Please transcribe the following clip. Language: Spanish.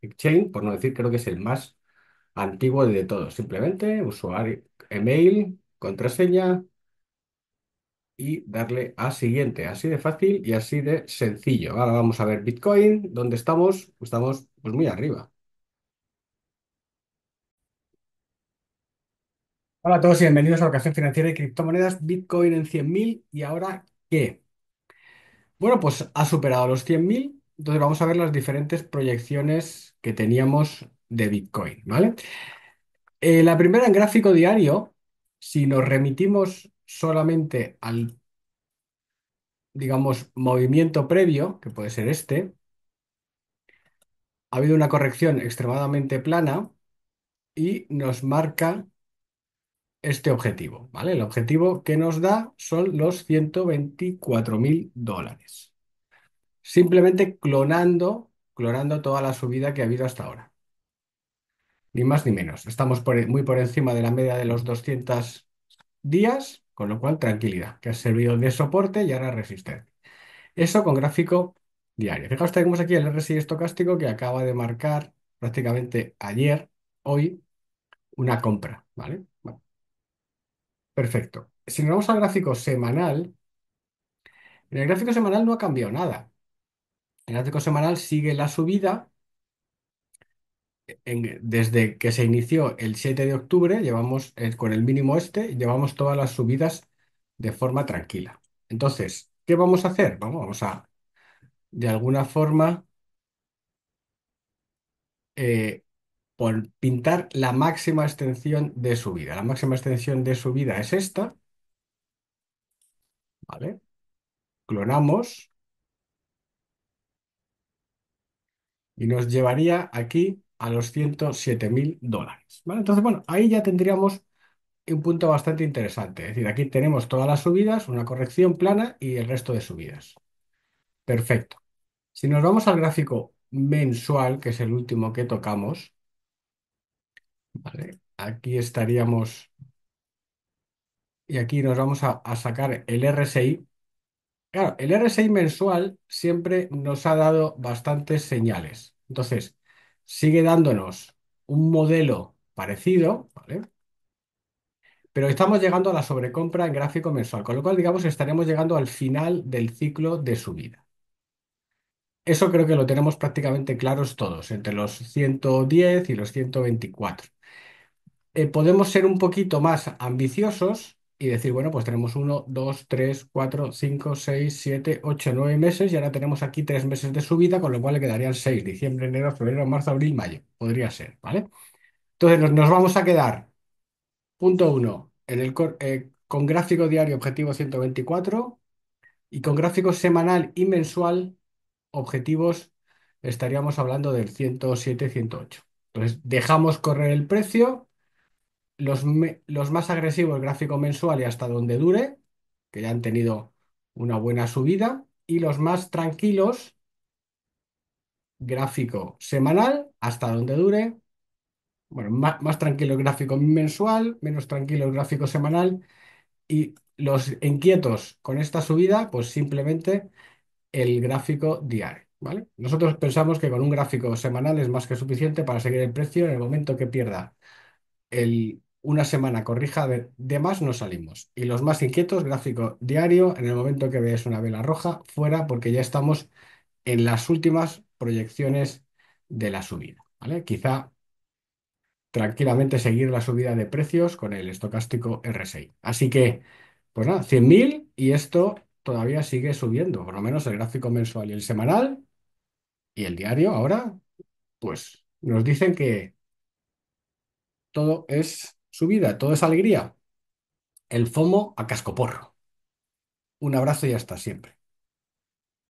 Exchange, por no decir, creo que es el más antiguo de todos. Simplemente usuario, email, contraseña y darle a siguiente. Así de fácil y así de sencillo. Ahora vamos a ver Bitcoin, ¿dónde estamos? Estamos pues muy arriba. Hola a todos y bienvenidos a la ocasión Financiera de Criptomonedas, Bitcoin en 100.000 y ahora ¿qué? Bueno, pues ha superado los 100.000 entonces vamos a ver las diferentes proyecciones que teníamos de Bitcoin, ¿vale? Eh, la primera en gráfico diario, si nos remitimos solamente al, digamos, movimiento previo, que puede ser este, ha habido una corrección extremadamente plana y nos marca este objetivo, ¿vale? El objetivo que nos da son los 124 mil dólares. Simplemente clonando, toda la subida que ha habido hasta ahora. Ni más ni menos. Estamos e, muy por encima de la media de los 200 días, con lo cual tranquilidad, que ha servido de soporte y ahora resistencia. Eso con gráfico diario. Fijaos, tenemos aquí el RSI estocástico que acaba de marcar prácticamente ayer, hoy, una compra, ¿vale? perfecto. Si nos vamos al gráfico semanal, en el gráfico semanal no ha cambiado nada. El gráfico semanal sigue la subida desde que se inició el 7 de octubre, llevamos eh, con el mínimo este, llevamos todas las subidas de forma tranquila. Entonces, ¿qué vamos a hacer? Vamos, a, de alguna forma, eh, por pintar la máxima extensión de subida. La máxima extensión de subida es esta, ¿vale? Clonamos y nos llevaría aquí a los 107.000 mil dólares. ¿vale? Entonces, bueno, ahí ya tendríamos un punto bastante interesante. Es decir, aquí tenemos todas las subidas, una corrección plana y el resto de subidas. Perfecto. Si nos vamos al gráfico mensual, que es el último que tocamos, ¿vale? aquí estaríamos, y aquí nos vamos a, a sacar el RSI, Claro, el RSI mensual siempre nos ha dado bastantes señales. Entonces, sigue dándonos un modelo parecido, ¿vale? Pero estamos llegando a la sobrecompra en gráfico mensual, con lo cual, digamos, estaremos llegando al final del ciclo de subida. Eso creo que lo tenemos prácticamente claros todos, entre los 110 y los 124. Eh, podemos ser un poquito más ambiciosos y decir, bueno, pues tenemos 1, 2, 3, 4, 5, 6, 7, 8, 9 meses y ahora tenemos aquí tres meses de subida, con lo cual le quedarían 6, diciembre, enero, febrero, marzo, abril, mayo. Podría ser, ¿vale? Entonces nos, vamos a quedar, punto uno, en el, eh, con gráfico diario objetivo 124 y con gráfico semanal y mensual objetivos estaríamos hablando del 107, 108. Entonces dejamos correr el precio los, más agresivos, gráfico mensual y hasta donde dure, que ya han tenido una buena subida. Y los más tranquilos, gráfico semanal, hasta donde dure. Bueno, más, tranquilo el gráfico mensual, menos tranquilo el gráfico semanal. Y los inquietos con esta subida, pues simplemente el gráfico diario, ¿vale? Nosotros pensamos que con un gráfico semanal es más que suficiente para seguir el precio en el momento que pierda el, una semana corrija, de, más no salimos. Y los más inquietos, gráfico diario, en el momento que veáis una vela roja, fuera, porque ya estamos en las últimas proyecciones de la subida. ¿vale? Quizá tranquilamente seguir la subida de precios con el estocástico RSI. Así que, pues nada, 100.000 y esto todavía sigue subiendo, por lo menos el gráfico mensual y el semanal y el diario ahora, pues nos dicen que todo es su vida, todo es alegría. El FOMO a cascoporro. Un abrazo y hasta siempre.